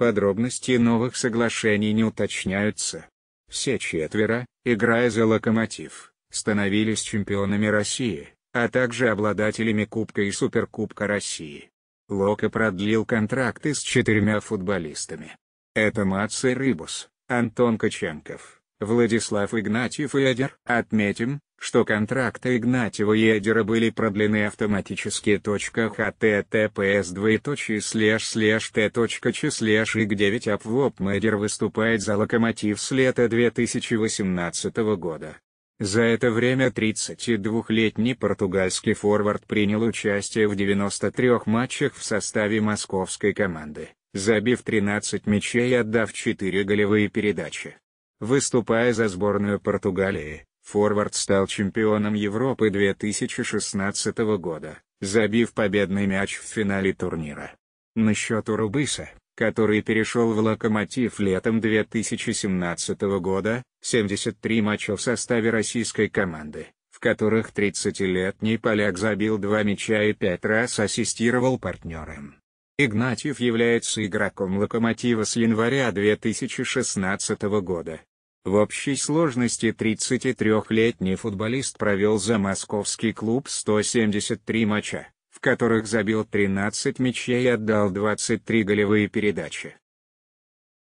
Подробности новых соглашений не уточняются. Все четверо, играя за «Локомотив», становились чемпионами России, а также обладателями Кубка и Суперкубка России. Локо продлил контракты с четырьмя футболистами. Это Мац Рыбус, Антон Коченков. Владислав Игнатьев и Эдер. Отметим, что контракты Игнатьева и Эдера были продлены автоматически .https t9 апвоп Мэдер выступает за локомотив с лета 2018 года. За это время 32-летний португальский форвард принял участие в 93 матчах в составе московской команды, забив 13 мячей и отдав 4 голевые передачи. Выступая за сборную Португалии, форвард стал чемпионом Европы 2016 года, забив победный мяч в финале турнира. На Насчет Рубыса, который перешел в «Локомотив» летом 2017 года, 73 матча в составе российской команды, в которых 30-летний поляк забил два мяча и пять раз ассистировал партнерам. Игнатьев является игроком «Локомотива» с января 2016 года, в общей сложности 33-летний футболист провел за московский клуб 173 матча, в которых забил 13 мячей и отдал 23 голевые передачи.